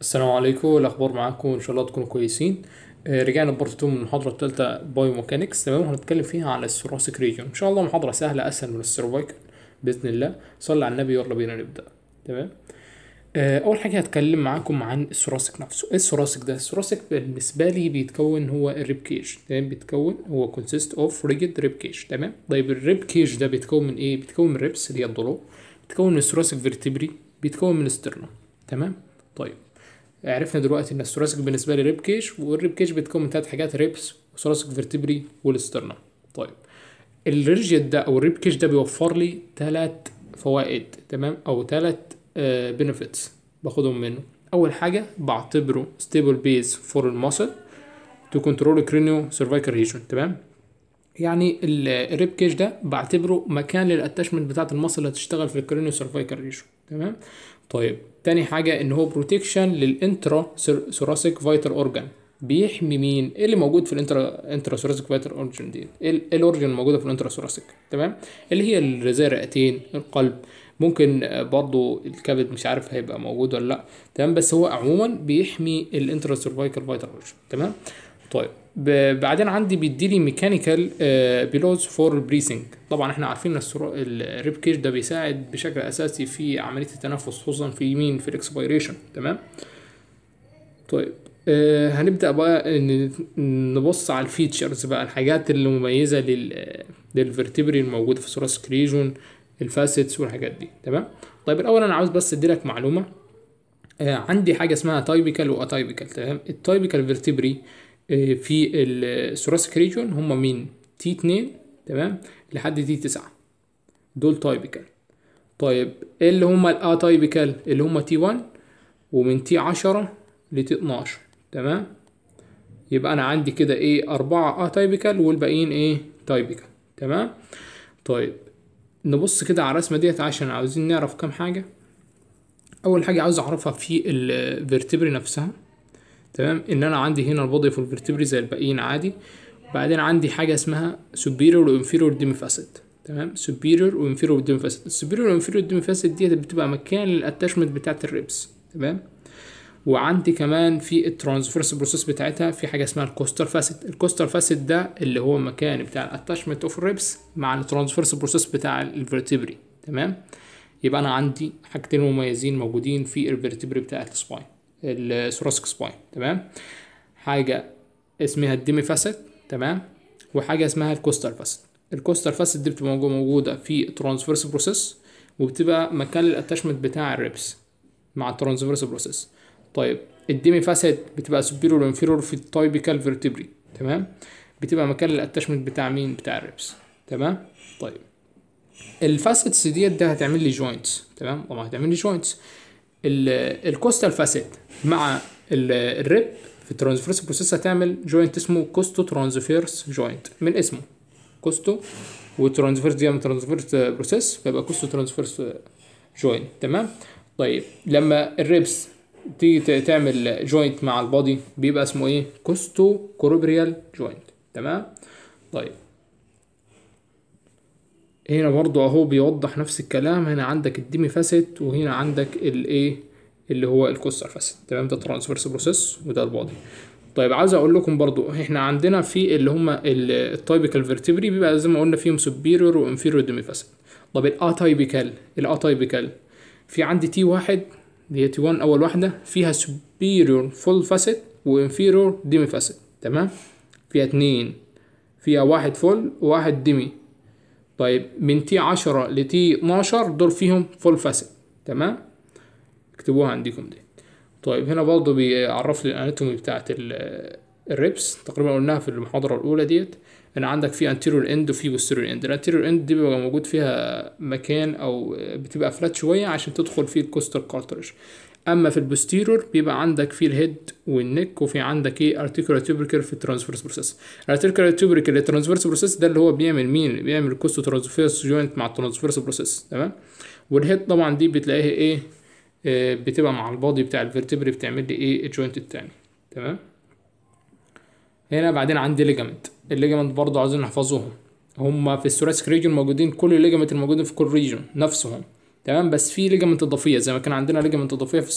السلام عليكم الاخبار معاكم ان شاء الله تكونوا كويسين آه، رجعنا بارت 2 من المحاضره الثالثه بايو ميكانكس تمام وهنتكلم فيها على الثوراسيك ريجون ان شاء الله محاضره سهله اسهل من السيرفايكال باذن الله صلي على النبي يلا بينا نبدا تمام آه، اول حاجه هتكلم معاكم عن الثوراسيك نفسه ايه الثوراسيك ده الثوراسيك بالنسبه لي بيتكون هو الريب كيج تمام بيتكون هو كونسيست اوف ريجيد ريب كيج تمام طيب الريب كيج ده بيتكون من ايه بيتكون من ريبس اللي هي الضلوع بيتكون من الثوراسيك فيرتبري بيتكون من السترنم تمام طيب عرفنا دلوقتي ان الثراسك بالنسبه لي ريب كيش والريب كيش بتكون من ثلاث حاجات ريبس وثراسك فيرتبري والاسترنا طيب الريجيت ده او الريب كيش ده بيوفر لي ثلاث فوائد تمام او ثلاث بنفيتس آه، باخدهم منه اول حاجه بعتبره ستيبل بيس فور الماسل تو كنترول كرينيو سيرفايكال ريجن تمام يعني الريب كيش ده بعتبره مكان للاتشمنت بتاعه المصل اللي هتشتغل في الكرينيو سيرفايكال ريجن تمام طيب تاني حاجة ان هو بروتكشن للانترا ثوراسيك فايتال اورجان بيحمي مين؟ ايه اللي موجود في الانترا انترا ثوراسيك فايتال اورجن دي؟ ايه الاورجن إيه الموجوده في الانترا ثوراسيك؟ تمام؟ اللي هي زي الرئتين، القلب، ممكن آه، برضو الكبد مش عارف هيبقى موجود ولا لا، تمام؟ بس هو عموما بيحمي الانترا سيرفايكال فايتال اورجن، تمام؟ طيب بعدين عندي بيديلي ميكانيكال بلوز فور بريسنج طبعا احنا عارفين ان الريب كيج ده بيساعد بشكل اساسي في عمليه التنفس خصوصا في يمين في الاكسبيريشن تمام طيب آه هنبدا بقى نبص على الفيتشرز بقى الحاجات اللي مميزه لل للفرتبري الموجوده في سوراس كريجون الفاسيتس والحاجات دي تمام طيب الاول انا عاوز بس اديلك معلومه آه عندي حاجه اسمها تايبيكال واتايبيكال تمام التايبيكال فيرتبري آه، في الثوراسك ريجون هم من تي 2 تمام لحد تي 9 دول تايبيكال طيب ايه اللي هم تايبيكال اللي هم تي 1 ومن تي 10 لتي 12 تمام يبقى انا عندي كده ايه اربعة اه تايبيكال والباقيين ايه تايبيكال تمام طيب نبص كده على الرسمه ديت عشان عاوزين نعرف كام حاجه اول حاجه عاوز اعرفها في الفيرتبري نفسها تمام ان انا عندي هنا البودي فولفرتبري زي الباقيين عادي بعدين عندي حاجه اسمها سوبيريور وانفيرور ديم اسيد تمام سوبيريور وانفيرور ديم اسيد السوبيريور وانفيرور ديم اسيد ديت بتبقى مكان للاتاشمنت بتاعه الريبس تمام وعندي كمان في الترانسفيرس بروسيس بتاعتها في حاجه اسمها الكوستر فاسد الكوستر فاسد ده اللي هو المكان بتاع الاتاشمنت اوف الريبس مع الترانسفيرس بروسيس بتاع الفيرتبري تمام يبقى انا عندي حاجتين مميزين موجودين في الفيرتبري بتاعه السباين الثوراسيك سباين تمام حاجه اسمها الديمي فاسيت تمام وحاجه اسمها الكوستر فاسيت الكوستر فاسيت دي بتبقى موجوده في ترانسفيرس بروسيس وبتبقى مكان الاتاشمنت بتاع الريبس مع الترانسفيرس بروسيس طيب الديمي فاسيت بتبقى سوبيريور انفيرور في التايبيكال فيرتبري تمام بتبقى مكان الاتاشمنت بتاع مين بتاع الريبس تمام طيب الفاسيتس ديت ده هتعمل لي جوينتس تمام طبعا هتعمل لي جوينتس الكوستال فاسيت مع الريب في الترانزفيرس بروسيس هتعمل جوينت اسمه كوستو ترانزفيرس جوينت من اسمه كوستو وترانزفيرس دي من ترانزفيرس بروسيس فيبقى كوستو ترانزفيرس جوينت تمام طيب لما الريبس تيجي تعمل جوينت مع البادي بيبقى اسمه ايه كوستو كوروبريال جوينت تمام طيب هنا برضو اهو بيوضح نفس الكلام هنا عندك الديمي فاسيت وهنا عندك الايه اللي هو الكوستر فاسيت تمام ده ترانسفيرس بروسيس وده البودي طيب عايز اقول لكم برضو احنا عندنا في اللي هما التايبيكال فيرتبري بيبقى زي ما قلنا فيهم سوبيريور وانفيريور ديمي فاسيت طب الاتايبيكال الاتايبيكال في عندي تي واحد اللي هي تي 1 اول واحده فيها سوبيريور فول فاسيت وانفيريور ديمي فاسيت تمام فيها اتنين فيها واحد فول وواحد ديمي طيب من تي 10 لتي 12 دول فيهم فول فاسد تمام اكتبوها عندكم دي طيب هنا برضه بيعرف لي الاناتومي بتاعت الريبس تقريبا قلناها في المحاضره الاولى ديت ان عندك في انتيريور اند وفي بوستيريور اند الانتيريور اند دي بيبقى موجود فيها مكان او بتبقى فلات شويه عشان تدخل فيه الكوستر كارترج اما في البوستيرور بيبقى عندك في الهيد والنك وفي عندك ايه ارتيكولار توبريكل في الترانسفيرس بروسيس الارتيكولار توبريكل للترانسفيرس بروسيس ده اللي هو بيعمل مين بيعمل كوستو ترانسفيرس جوينت مع الترانسفيرس بروسيس تمام والهيد طبعا دي بتلاقيها ايه آه، بتبقى مع البادي بتاع الفيرتبري بتعمل لي ايه الجوينت الثاني تمام هنا بعدين عندي ليجامنت الليجامنت برضه عاوزين نحفظوهم هما في الثوراسيك ريجون موجودين كل الليجامنت الموجودين في كل ريجون نفسهم تمام بس في ليجامنت اضافيه زي ما كان عندنا ليجامنت اضافيه في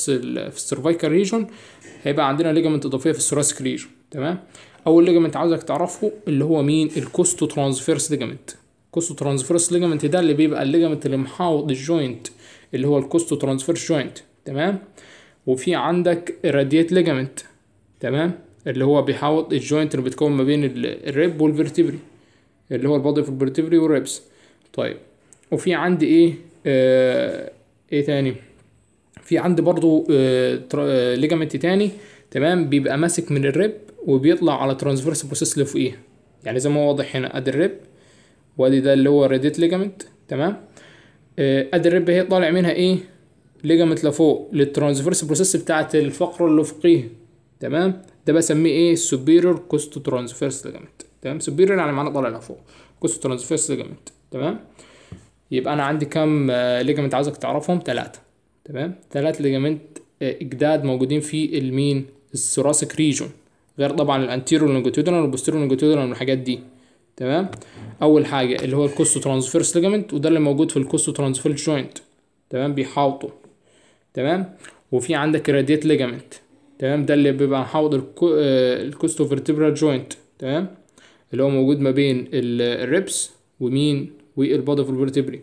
في السيرفايكال ريجون هيبقى عندنا ليجامنت اضافيه في الثوراسيك ريجون تمام اول ليجامنت عاوزك تعرفه اللي هو مين الكوستو ترانسفيرس ليجامنت كوستو ترانسفيرس ليجامنت ده اللي بيبقى الليجامنت اللي محاوط الجوينت اللي هو الكوستو ترانسفيرس جوينت تمام وفي عندك الراديات ليجامنت تمام اللي هو بيحاوط الجوينت اللي بتكون ما بين الريب والفرتبري اللي هو البادي في الفرتبري والريبس طيب وفي عندي ايه آه، ايه تاني في عندي برضو ليجامنت آه، آه، تاني تمام بيبقى ماسك من الريب وبيطلع على ترانسفيرس بروسيس اللي فوقيه يعني زي ما هو واضح هنا ادي الريب وادي ده اللي هو ريديت ليجامنت تمام ادي الريب هي طالع منها ايه ليجامنت لفوق للترانسفيرس بروسيس بتاعه الفقره اللي فوقيه تمام ده بسميه ايه سوبيرور كوست ترانسفيرس ليجامنت تمام سوبيرور يعني معناه طالع لفوق كوست ترانسفيرس ليجامنت تمام يبقى انا عندي كام ليجامنت آه، عاوزك تعرفهم ثلاثه تمام ثلاث ليجامنت آه، اجداد موجودين في المين الثراسك ريجون غير طبعا الانتيرو لونجيتودينال والبوستيرو لونجيتودينال والحاجات دي تمام اول حاجه اللي هو الكوستو ترانسفيرس ليجامنت وده اللي موجود في الكوستو ترانسفيرس جوينت تمام بيحاوطه تمام وفي عندك الراديت ليجامنت تمام ده اللي بيبقى محاوط الكوستو فيرتيبرال جوينت تمام اللي هو موجود ما بين الريبس ومين والبودو فالفرتبري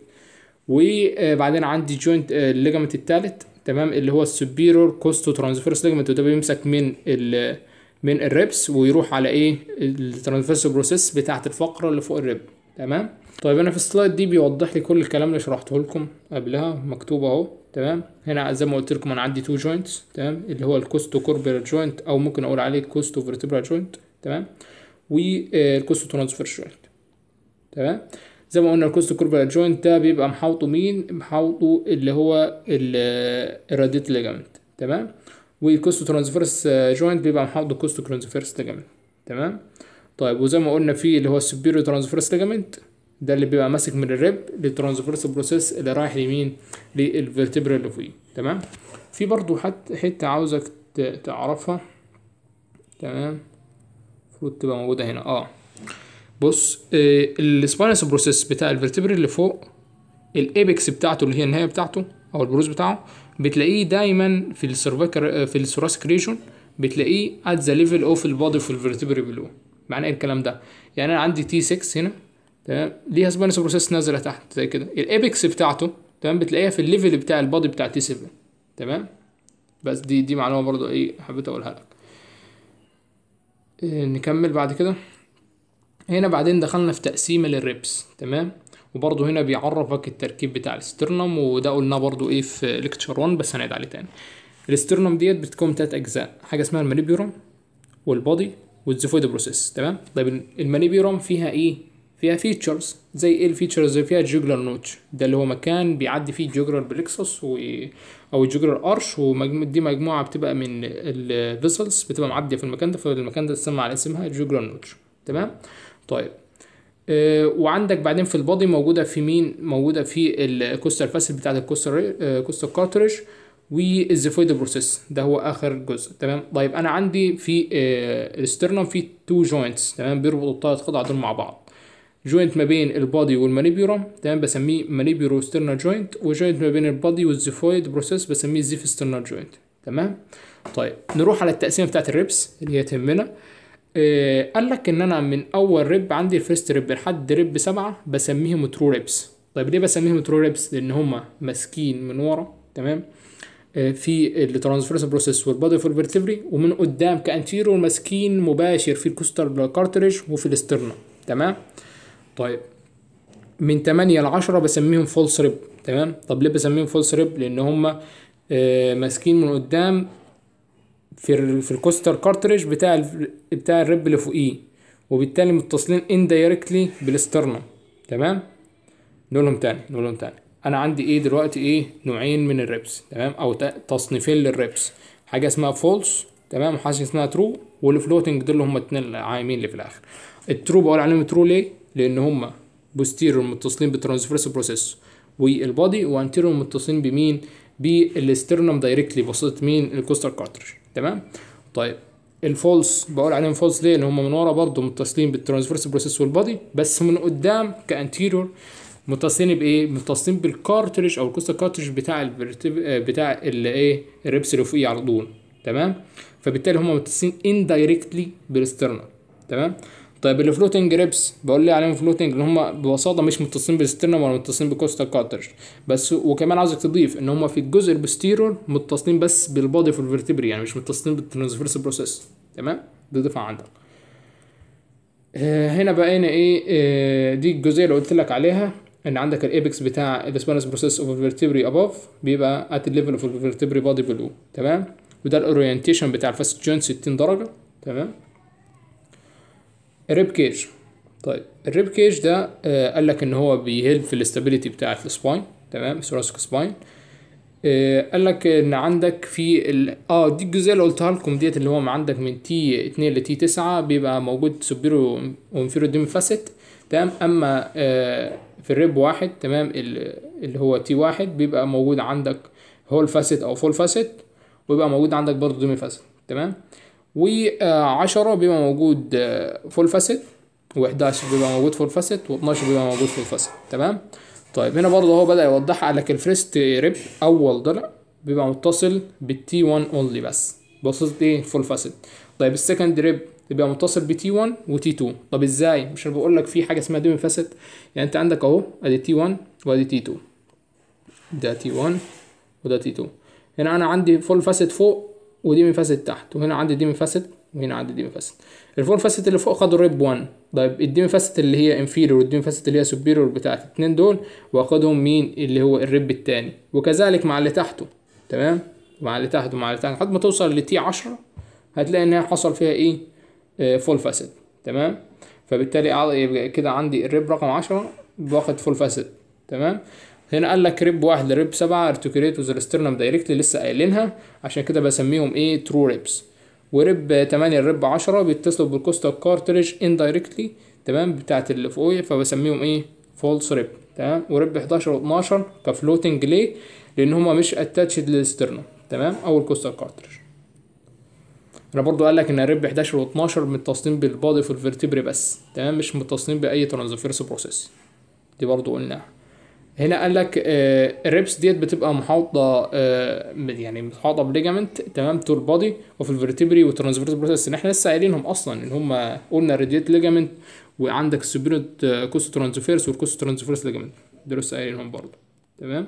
وبعدين عندي جوينت الليجمنت الثالث تمام اللي هو السوبيرور كوستو ترانسفيرس ليجمنت وده بيمسك من ال من الريبس ويروح على ايه الترانسفيرس بروسيس بتاعه الفقره اللي فوق الريب تمام طيب انا في السلايد دي بيوضح لي كل الكلام اللي شرحته لكم قبلها مكتوب اهو تمام هنا زي ما قلت لكم انا عندي تو جوينتس تمام اللي هو الكوستو كوربرا جوينت او ممكن اقول عليه الكوستو فيرتبرا جوينت تمام والكوستو ترانسفيرس جوينت تمام زي ما قلنا الكوست كوربلا جوينت ده بيبقى محاوطه مين محاوطه اللي هو الراديت ليجامنت تمام والكوست ترانسفيرس جوينت بيبقى محاوطه الكوست ترانسفيرس ليجامنت تمام طيب وزي ما قلنا في اللي هو السوبيريور ترانسفيرس ليجامنت ده اللي بيبقى ماسك من الريب للترانسفيرس بروسيس اللي رايح لمين للفيرتبرا اللي فوقيه تمام في برضو حتى حته عاوزك تعرفها تمام المفروض تبقى موجوده هنا اه بص آه، السباينس بروسيس بتاع الفرتبري اللي فوق الابكس بتاعته اللي هي النهايه بتاعته او البروز بتاعه بتلاقيه دايما في السيرفيكال آه، في الثوراسيك ريجون بتلاقيه ات ذا ليفل اوف البادي في الفرتبري بلو معنى ايه الكلام ده يعني انا عندي تي 6 هنا تمام ليها سباينس بروسيس نازله تحت زي كده الابكس بتاعته تمام بتلاقيها في الليفل بتاع البادي بتاع تي 7 تمام بس دي دي معلومه برضو ايه حبيت اقولها لك آه، نكمل بعد كده هنا بعدين دخلنا في تقسيمة للريبس تمام وبرضه هنا بيعرفك التركيب بتاع الاسترنوم وده قلناه برضه ايه في ليكتشر 1 بس هنعيد عليه تاني الاسترنوم ديت بتكون تلات اجزاء حاجه اسمها المانيبيورم والبودي والزيفويد بروسيس تمام طيب المانيبيورم فيها ايه فيها فيتشرز زي ايه الفيتشرز فيها جوجلر نوتش ده اللي هو مكان بيعدي فيه الجوجلر بلكسس و... او الجوجلر ارش ودي مجموعه بتبقى من الفيسلز بتبقى معديه في المكان ده فالمكان ده اتسمى على اسمها جوجلر نوتش تمام طيب آه، وعندك بعدين في البادي موجوده في مين موجوده في الكوستر فاسل بتاعه الكوستر كوستر كارتريج والزفويد بروسيس ده هو اخر جزء تمام طيب انا عندي في آه، الاسترنم في تو جوينتس تمام بيربطوا الثلاث قطع دول مع بعض جوينت ما بين البادي والمانيبيورم تمام بسميه مانيبيورو سترنال جوينت وجوينت ما بين البادي والزفويد بروسيس بسميه زيف سترنال جوينت تمام طيب نروح على التقسيمه بتاعت الريبس اللي هي تهمنا آه، قال لك ان انا من اول ريب عندي الفيرست ريب لحد ريب سبعه بسميهم ترو ريبس طيب ليه بسميهم ترو ريبس لان هما ماسكين من ورا تمام آه، في الترانسفيرس بروسيس والبادي فور فيرتبري ومن قدام كانتيرو ماسكين مباشر في الكوستر كارتريج وفي الاسترنا تمام طيب من 8 ل 10 بسميهم فولس ريب تمام طب ليه بسميهم فولس ريب لان هما آه، ماسكين من قدام في ال في الكوستر كارتريج بتاع الـ بتاع الريب اللي فوقيه وبالتالي متصلين اندايركتلي بالاسترنا تمام نقولهم تاني نقولهم تاني انا عندي ايه دلوقتي ايه نوعين من الريبس تمام او تصنيفين للريبس حاجه اسمها فولس تمام وحاجه اسمها ترو والفلوتنج دول اللي اتنين الاتنين اللي في الاخر الترو بقول عليهم ترو ليه لان هما بوستيريور متصلين بالترانسفيرس بروسيس والبادي وانتيريور متصلين بمين بالاسترنم دايركتلي بواسطه مين الكوستر كارترج تمام طيب الفولس بقول عليهم فولس ليه؟ اللي هم من ورا برضه متصلين بالترانسفيرس بروسيس والبادي بس من قدام كانتيريور متصلين بايه؟ متصلين بالكارتريج او الكوستا كارتريج بتاع البرتب... آه، بتاع اللي ايه الريبس اللي فوقيه على طول تمام؟ فبالتالي هم متصلين اندايركتلي بالاسترنال تمام؟ طيب الفلوتنج ريبس بقول لي عليهم فلوتنج ان هم ببساطه مش متصلين بالسترنم ولا متصلين بالكوستا كاترش بس وكمان عاوزك تضيف ان هم في الجزء البستيرور متصلين بس بالبادي في الفرتبري يعني مش متصلين بالترانسفيرس بروسيس تمام دي ضيفها عندك آه، هنا بقينا ايه آه، دي الجزئيه اللي قلت لك عليها ان عندك الابيكس بتاع الاسبانس بروسيس اوف الفيرتبري ابوف بيبقى ات الليفل اوف الفيرتبري بادي بلو تمام وده الاورينتيشن بتاع الفاست جوينت 60 درجه تمام الريب كيج طيب الريب كيج ده آه قال لك ان هو بيهيلب في الاستابيليتي بتاعه السباين تمام ثوراسيك سباين آه قال لك ان عندك في ال... اه دي الجزئيه اللي قلتها لكم ديت اللي هو عندك من تي 2 لتي 9 بيبقى موجود سوبيرو وانفيرو ديم فاسيت تمام اما آه في الريب واحد تمام اللي هو تي واحد بيبقى موجود عندك هول فاسيت او فول فاسيت ويبقى موجود عندك برضه ديمي فاسيت تمام و10 بما موجود فول فاسد و11 بيبقى موجود فول فاسد و12 بيبقى موجود فول فاسد تمام طيب هنا برضه هو بدا يوضحها لك الفيرست ريب اول ضلع بيبقى متصل بالتي 1 اونلي بس بصيت ايه فول فاسد طيب السكند ريب بيبقى متصل بتي 1 وتي 2 طب ازاي مش انا بقول لك في حاجه اسمها ديمي فاسد يعني انت عندك اهو ادي تي 1 وادي تي 2 ده تي 1 وده تي 2 هنا انا عندي فول فاسد فوق ودي فاسد تحت وهنا عندي دي فاسد وهنا عندي دي فاسد الفور فاسد اللي فوق خدوا ريب 1 طيب الدي فاسد اللي هي انفيرور والدي فاسد اللي هي سوبيرور بتاعت الاثنين دول واخدهم مين اللي هو الريب الثاني وكذلك مع اللي تحته تمام مع اللي تحته مع اللي تحته لحد ما توصل لتي 10 هتلاقي ان هي حصل فيها ايه فول آه، فاسد تمام فبالتالي يبقى كده عندي الريب رقم 10 واخد فول فاسد تمام هنا قال لك ريب واحد ريب سبعة ارتكوليت وذ الاسترنم دايركتلي لسه قايلينها عشان كده بسميهم ايه ترو ريبس وريب 8 ريب 10 بيتصلوا بالكوستال كارتريج اندايركتلي تمام بتاعت اللي فوقيه فبسميهم ايه فولس ريب تمام وريب 11 و12 كفلوتنج ليه لان هما مش اتاتشد للاسترنم تمام او الكوستال كارتريج انا برضو قال لك ان الريب 11 و12 متصلين بالبادي في الفرتبري بس تمام مش متصلين باي ترانزفيرس بروسيس دي برضو قلناها هنا قال لك آه، الريبس ديت بتبقى محاوطه آه، يعني محاوطه بليجامنت تمام تور بودي وفي الفرتبري والترانسفيرس بروسس ان احنا لسه قايلينهم اصلا ان هم قلنا ريديت ليجامنت وعندك السوبينوت كوست ترانسفيرس والكوست ترانسفيرس ليجامنت دول لسه قايلينهم برضه تمام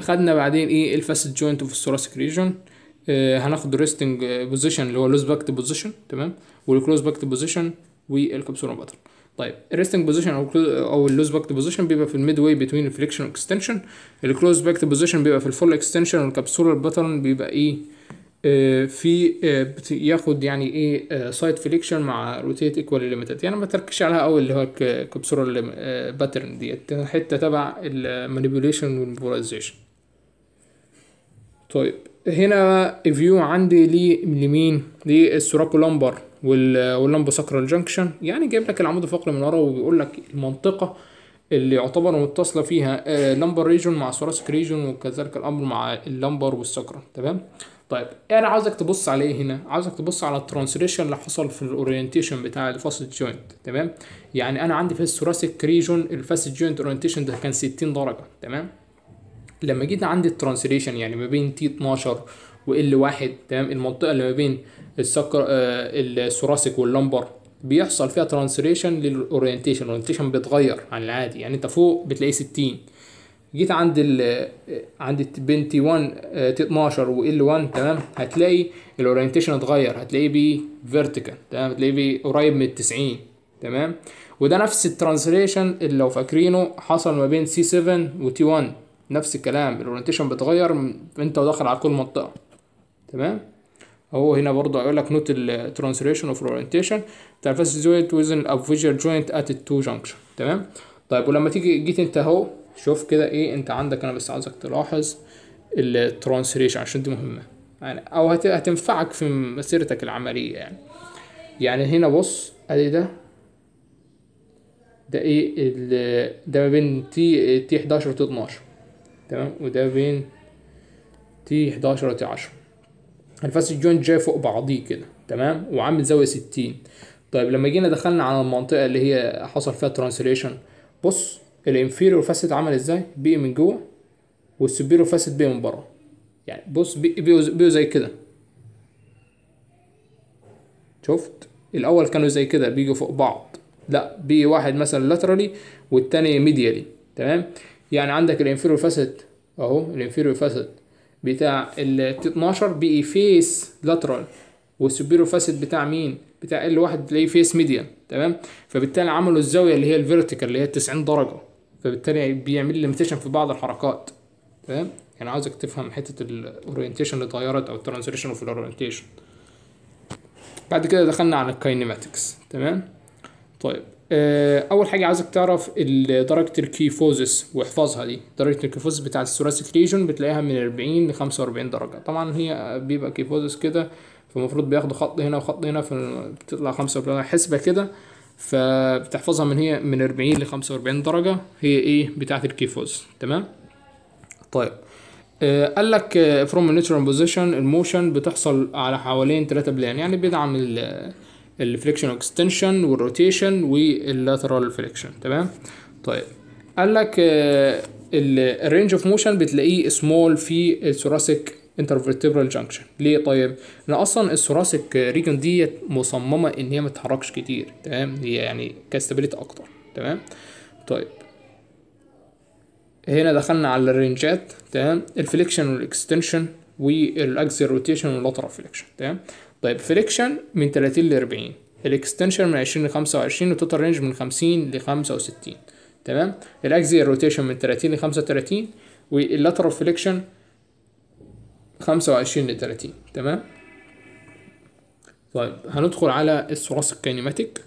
خدنا بعدين ايه الفاسد جوينت اوف الثوراسيك ريجون هناخد ريستنج بوزيشن آه، اللي هو لوز باكت بوزيشن تمام والكلوز باكت بوزيشن والكبسولا بطن طيب الريستنج بوزيشن او او اللوز باكت بوزيشن بيبقى في الميد واي بتوين الفليكشن والاكستنشن الكلوز باكت بوزيشن بيبقى في الفول اكستنشن والكبسولر باترن بيبقى ايه آه، في آه، ياخد يعني ايه سايد آه، فليكشن مع روتيت ايكوال ليميتد يعني ما تركش عليها قوي اللي هو الكابسولار باترن ديت حته تبع المانيبيوليشن والمبولايزيشن طيب هنا فيو عندي ليه لمين للسوراكو لامبر واللمبو ساكرال جنكشن يعني جايب لك العمود الفقري من ورا وبيقول لك المنطقه اللي يعتبر متصله فيها آه، لمبر ريجون مع ثوراسيك ريجون وكذلك الامر مع اللمبر والساكرال تمام طيب انا عاوزك تبص على ايه هنا عاوزك تبص على الترانسليشن اللي حصل في الاورينتيشن بتاع الفاسد جوينت تمام يعني انا عندي في الثوراسيك ريجون الفاسد جوينت اورينتيشن ده كان 60 درجه تمام لما جيت عندي الترانسليشن يعني ما بين تي 12 وال واحد تمام المنطقه اللي ما بين السكر آه، الثراسك واللمبر بيحصل فيها ترانسليشن للاورينتيشن الاورينتيشن بيتغير عن العادي يعني انت فوق بتلاقيه 60 جيت عند ال آه، عند تي 1 12 وال 1 تمام هتلاقي الاورينتيشن اتغير هتلاقيه بي فيرتيكال تمام هتلاقيه بي قريب من 90 تمام وده نفس الترانسليشن اللي لو فاكرينه حصل ما بين سي 7 وتي 1 نفس الكلام الاورينتيشن بيتغير انت وداخل على كل منطقه تمام اهو هنا برضه هيقول لك نوت الترانسليشن اوف اورينتيشن بتاع ترافيسزويد ويزن ان فيجر جوينت ات التو جانكشن تمام طيب ولما تيجي جيت انت اهو شوف كده ايه انت عندك انا بس عاوزك تلاحظ الترانسليشن عشان دي مهمه يعني او هتنفعك في مسيرتك العمليه يعني يعني هنا بص ادي ده ده ايه ده ما بين تي تي 11 وتي 12 تمام وده بين تي 11 وتي 10 الفاس الجوينت جاي فوق بعضيه كده تمام وعامل زاويه 60 طيب لما جينا دخلنا على المنطقه اللي هي حصل فيها ترانسليشن بص الانفيريور فاسد عمل ازاي بقي من جوه والسوبيريور فاسد بقي من بره يعني بص بقوا زي كده شفت الاول كانوا زي كده بيجوا فوق بعض لا بي واحد مثلا لاترالي والتاني ميديالي تمام يعني عندك الانفيريور فاسد اهو الانفيريور فاسد بتاع ال 12 بقي فيس لاترال والسوبيرو فاسد بتاع مين؟ بتاع ال 1 تلاقيه فيس ميديان تمام؟ فبالتالي عملوا الزاويه اللي هي الفيرتيكال اللي هي 90 درجه فبالتالي يعني بيعمل ليميتيشن في بعض الحركات تمام؟ يعني عاوزك تفهم حته الاورينتيشن اللي اتغيرت او الترانزليشن اوف الاورينتيشن بعد كده دخلنا على الكاينماتكس تمام؟ طيب آه، اول حاجه عايزك تعرف درجه الكيفوزس واحفظها دي درجه الكيفوزس بتاع الثوراسيك ريجن بتلاقيها من 40 ل 45 درجه طبعا هي بيبقى كيفوزس كده فالمفروض بياخدوا خط هنا وخط هنا فبتطلع 45 حسبه كده فبتحفظها من هي من 40 ل 45 درجه هي ايه بتاعه الكيفوز تمام طيب آه، قال لك فروم نيتشرال بوزيشن الموشن بتحصل على حوالين 3 بلان يعني بيدعم ال الفليكشن اكستنشن والروتيشن واللاترال فليكشن تمام طيب قال لك الرينج اوف موشن بتلاقيه سمول في الثوراسيك انترفيرتيبرال جانكشن ليه طيب انا اصلا الثوراسيك ريجن ديت مصممه ان هي ما تتحركش كتير تمام هي يعني كاستابيليتي اكتر تمام طيب هنا دخلنا على الرينجات تمام الفليكشن والاكستنشن والاكسل روتيشن واللاترال فليكشن تمام طيب فريكشن من 30 ل 40 الاكستنشن من 20 ل 25 والتوتال رينج من 50 ل 65 تمام الاكزيال روتيشن من 30 ل 35 واللاترال فليكشن 25 ل 30 تمام طيب هندخل على الثراس الكينيماتيك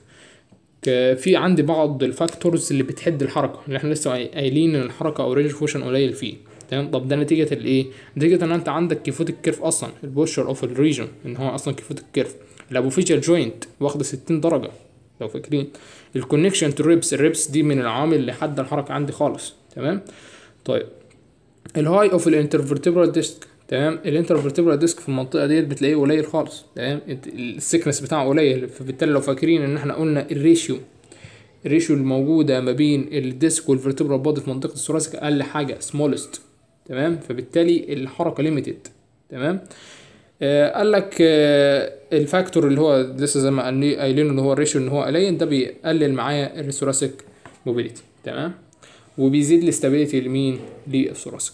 في عندي بعض الفاكتورز اللي بتحد الحركه اللي احنا لسه قايلين ان الحركه او رينج فوشن قليل فيه تمام طب ده نتيجه الايه نتيجه ان انت عندك كيفوت الكيرف اصلا البوشر اوف الريجن ان هو اصلا كيفوت الكيرف الابوفيشال جوينت واخده 60 درجه لو فاكرين الكونكشن تو ريبس الريبس دي من العوامل اللي حد الحركه عندي خالص تمام طيب الهاي اوف الانترفرتبرال ديسك تمام الانترفرتبرال ديسك في المنطقه ديت بتلاقيه قليل خالص تمام السكنس بتاعه قليل فبالتالي لو فاكرين ان احنا قلنا الريشيو الريشيو الموجوده ما بين الديسك والفرتبرال بودي في منطقه الثوراسك اقل حاجه سمولست تمام فبالتالي الحركه ليميتد تمام آه قال لك آه الفاكتور اللي هو لسه زي ما قايلين ان هو الريشيو ان هو قليل ده بيقلل معايا الثوراسيك موبيليتي تمام وبيزيد الاستابيليتي لمين للثوراسيك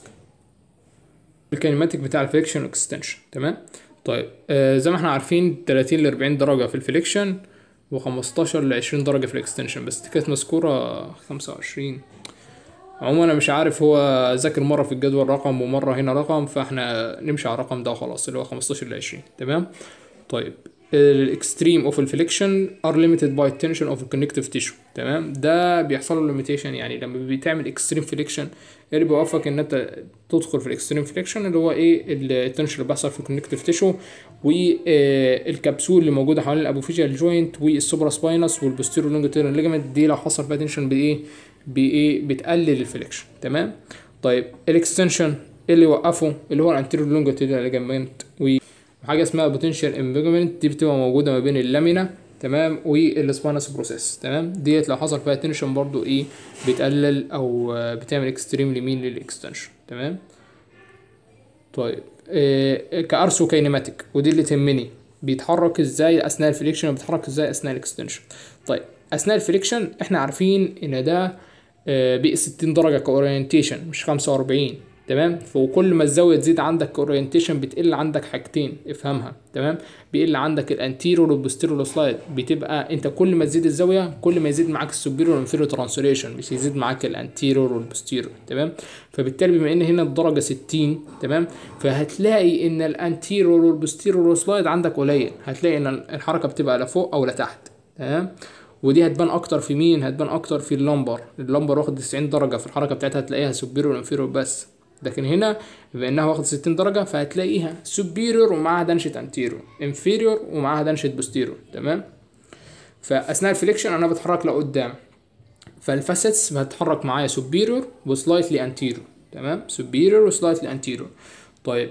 الكينماتيك بتاع الفليكشن اكستنشن تمام طيب آه زي ما احنا عارفين 30 ل 40 درجه في الفليكشن و15 ل 20 درجه في الاكستنشن بس دي كانت مذكوره 25 عموما انا مش عارف هو ذاكر مره في الجدول رقم ومره هنا رقم فاحنا نمشي على الرقم ده خلاص اللي هو 15 ل 20 تمام طيب الاكستريم اوف الفليكشن ار ليميتد باي التنشن اوف الكونكتيف تيشو تمام ده بيحصل له ليميتيشن يعني لما بتعمل اكستريم فليكشن ايه اللي بيوقفك ان انت تدخل في الاكستريم فليكشن اللي هو ايه التنشن اللي بيحصل في الكونكتيف تيشو والكبسول اللي موجوده حوالين الابوفيجيال جوينت والسوبرا سباينس والبوستيرو لونج تيرن ليجمنت دي لو حصل فيها تنشن بايه بايه بتقلل الفليكشن تمام طيب الاكستنشن اللي وقفه اللي هو الانتيريور لونجيتودينال ليجمنت وحاجه اسمها بوتنشال امبيجمنت دي بتبقى موجوده ما بين اللامينا تمام والسبانس بروسيس تمام ديت لو حصل فيها تنشن برضو ايه بتقلل او بتعمل اكستريم لمين للاكستنشن تمام طيب إيه كارسو كاينماتيك ودي اللي تهمني بيتحرك ازاي اثناء الفليكشن وبيتحرك ازاي اثناء الاكستنشن طيب اثناء الفليكشن احنا عارفين ان ده آه، بقى 60 درجه كاورينتيشن مش 45 تمام وكل ما الزاويه تزيد عندك كاورينتيشن بتقل عندك حاجتين افهمها تمام بيقل عندك الانتيرور والبوستيرور سلايد بتبقى انت كل ما تزيد الزاويه كل ما يزيد معاك السوبيرور والانفيرور ترانسليشن مش يزيد معاك الانتيرور والبوستيرور تمام فبالتالي بما ان هنا الدرجه 60 تمام فهتلاقي ان الانتيرور والبوستيرور سلايد عندك قليل هتلاقي ان الحركه بتبقى لفوق او لتحت تمام ودي هتبان اكتر في مين هتبان اكتر في اللمبر اللمبر واخد 90 درجه في الحركه بتاعتها هتلاقيها سوبيرو وانفيريور بس لكن هنا بما انها واخد 60 درجه فهتلاقيها سوبيريور ومعاها دنشه انتيرو انفيريور ومعاها دنشه بوستيرو تمام فاثناء الفليكشن انا بتحرك لقدام فالفاسيتس هتتحرك معايا سوبيريور وسلايتلي انتيرو تمام سوبيريور وسلايتلي انتيرو طيب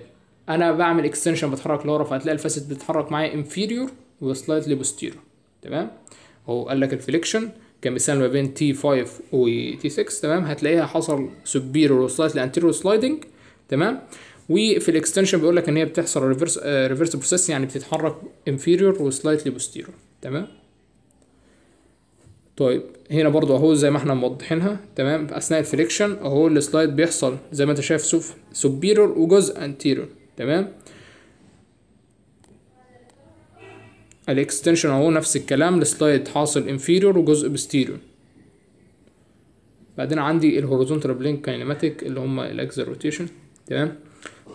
انا بعمل اكستنشن بتحرك لورا فهتلاقي الفاسيت بتتحرك معايا انفيريور وسلايتلي بوستيرو تمام اهو قال لك الفليكشن كمثال ما بين تي 5 و تي 6 تمام هتلاقيها حصل سبيرور سلايد لانتيرور سلايدنج تمام وفي الاكستنشن بيقول لك ان هي بتحصل ريفرس ريفرس بروسيس يعني بتتحرك انفيريور وسلايتلي بوستيرور تمام طيب هنا برضو اهو زي ما احنا موضحينها تمام اثناء الفليكشن اهو السلايد بيحصل زي ما انت شايف سوف سوبيرور وجزء انتيرور تمام الاكستنشن اهو نفس الكلام السلايد حاصل انفيريور وجزء بستيريور بعدين عندي الهوريزونتال بلينك كاينماتيك اللي هما الاكس روتيشن تمام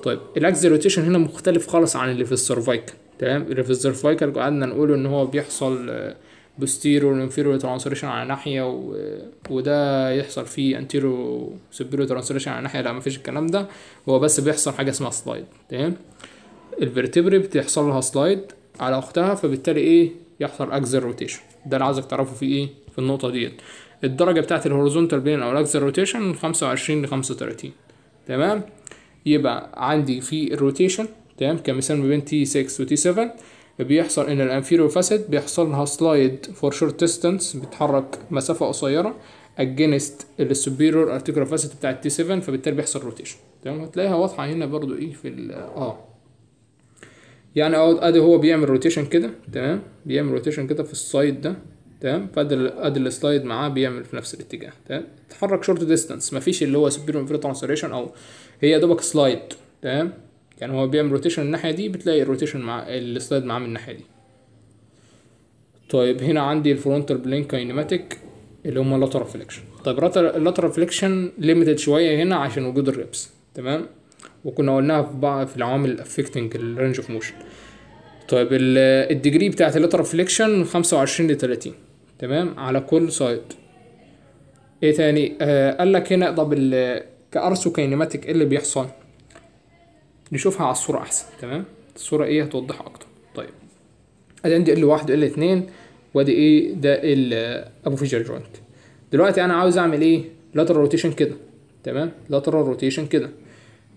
طيب الاكس روتيشن هنا مختلف خالص عن اللي في السرفايك تمام اللي في السرفايك قعدنا نقول ان هو بيحصل بستيريور انفيريور ترانسليشن على ناحيه و... وده يحصل فيه انتيرو سوبيريور ترانسليشن على ناحيه لا مفيش الكلام ده هو بس بيحصل حاجه اسمها سلايد تمام الفرتبري بتحصل لها سلايد على اختها فبالتالي ايه يحصل اكزل روتيشن ده اللي عايزك تعرفه في ايه في النقطه ديت الدرجه بتاعه الهوريزونتال بين او الاكزل روتيشن من 25 ل 35 تمام يبقى عندي في الروتيشن تمام كمثال ما بين تي 6 وتي 7 بيحصل ان الانفيريور فاسد بيحصل لها سلايد فور شورت ديستانس بتتحرك مسافه قصيره اجينست السوبيريور ارتيكولار فاسد بتاع التي 7 فبالتالي بيحصل روتيشن تمام هتلاقيها واضحه هنا برضو ايه في اه يعني اهو ادي هو بيعمل روتيشن كده تمام بيعمل روتيشن كده في السايد ده تمام فادي ادي السلايد معاه بيعمل في نفس الاتجاه تمام اتحرك شورت ديستانس مفيش اللي هو سوبر انفير ترانسليشن او هي دوبك سلايد تمام يعني هو بيعمل روتيشن الناحيه دي بتلاقي الروتيشن مع السلايد معاه من الناحيه دي طيب هنا عندي الفرونتال بلين كاينيماتيك اللي هم اللاترال فليكشن طيب اللاترال فليكشن ليميتد شويه هنا عشان وجود الريبس تمام وكنا قلناها في بعض في العوامل الافكتنج الرينج اوف موشن طيب الديجري بتاعت اللتر ريفليكشن 25 ل 30 تمام على كل سايد ايه تاني آه قال لك هنا طب كارسو كينيماتيك ايه اللي بيحصل نشوفها على الصوره احسن تمام الصوره ايه هتوضح اكتر طيب ادي عندي ال واحد ال اتنين وادي ايه ده ال ابو فيجر جوينت دلوقتي انا عاوز اعمل ايه لاترال روتيشن كده تمام لاترال روتيشن كده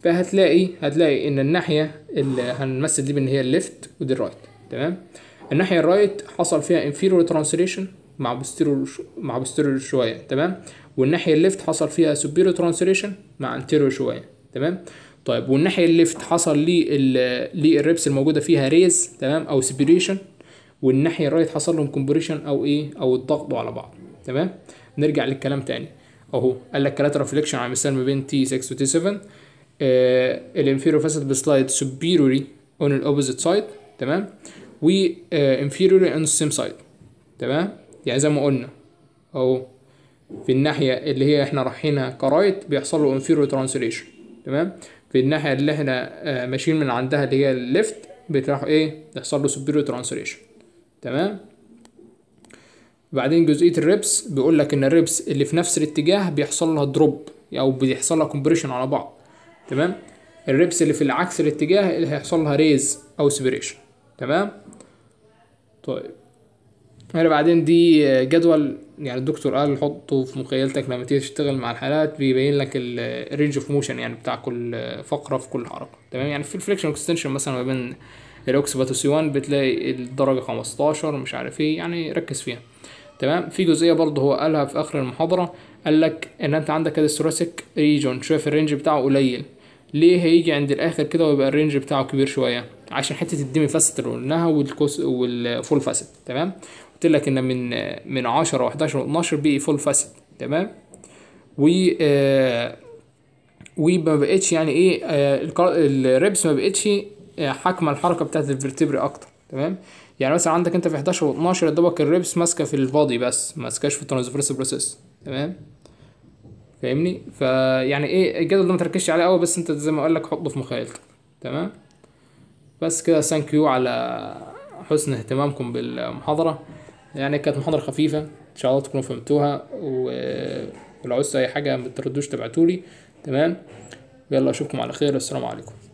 فهتلاقي هتلاقي ان الناحيه اللي هنمثل دي بان هي الليفت ودي الرايت تمام الناحيه الرايت حصل فيها انفيرور ترانسليشن مع بوستيرور مع بوستيرور شويه تمام والناحيه الليفت حصل فيها سوبيرور ترانسليشن مع انتيرور شويه تمام طيب والناحيه الليفت حصل لي لي الريبس الموجوده فيها ريز تمام او سبيريشن والناحيه الرايت حصل لهم كومبريشن او ايه او اتضغطوا على بعض تمام نرجع للكلام تاني اهو قال لك كلات ريفليكشن على مثال ما بين تي 6 وتي 7 ال آه، الانفيرور فاسد بسلايد on the opposite side تمام و آه، inferiorly on the same side تمام يعني زي ما قلنا اهو في الناحيه اللي هي احنا رايحينها كرايت بيحصل له inferior translation تمام في الناحيه اللي احنا آه، ماشيين من عندها اللي هي الليفت بتروح ايه بيحصل له superior translation تمام بعدين جزئيه الريبس بيقول لك ان الريبس اللي في نفس الاتجاه بيحصل لها دروب او يعني بيحصل لها كومبريشن على بعض تمام الريبس اللي في العكس الاتجاه اللي هيحصل لها ريز او سبريشن تمام طيب هنا بعدين دي جدول يعني الدكتور قال حطه في مخيلتك لما تيجي تشتغل مع الحالات بيبين لك الرينج اوف موشن يعني بتاع كل فقره في كل حركه تمام يعني في الفليكشن اكستنشن مثلا ما بين الاوكس باتوسي 1 بتلاقي الدرجه 15 مش عارف ايه يعني ركز فيها تمام في جزئيه برضه هو قالها في اخر المحاضره قال لك ان انت عندك الثوراسيك ريجون شايف الرينج بتاعه قليل ليه هيجي عند الاخر كده ويبقى الرينج بتاعه كبير شويه عشان حته الديمي فاست اللي قلناها والكوس والفول فاست تمام قلت لك ان من من 10 و11 و12 بقي فول فاست تمام و آه وما بقتش يعني ايه آه، الريبس ما بقتش آه، حاكمه الحركه بتاعت الفرتبري اكتر تمام يعني مثلا عندك انت في 11 و12 دوبك الريبس ماسكه في البادي بس ماسكاش في الترانسفيرس بروسيس تمام فاهمني فيعني ايه الجدول ده متركزش عليه قوي بس انت زي ما اقول لك حطه في مخيلتك تمام بس كده ثانك يو على حسن اهتمامكم بالمحاضره يعني كانت محاضره خفيفه ان شاء الله تكونوا فهمتوها ولو عوزتوا اي حاجه ما تردوش تبعتولي تمام يلا اشوفكم على خير والسلام عليكم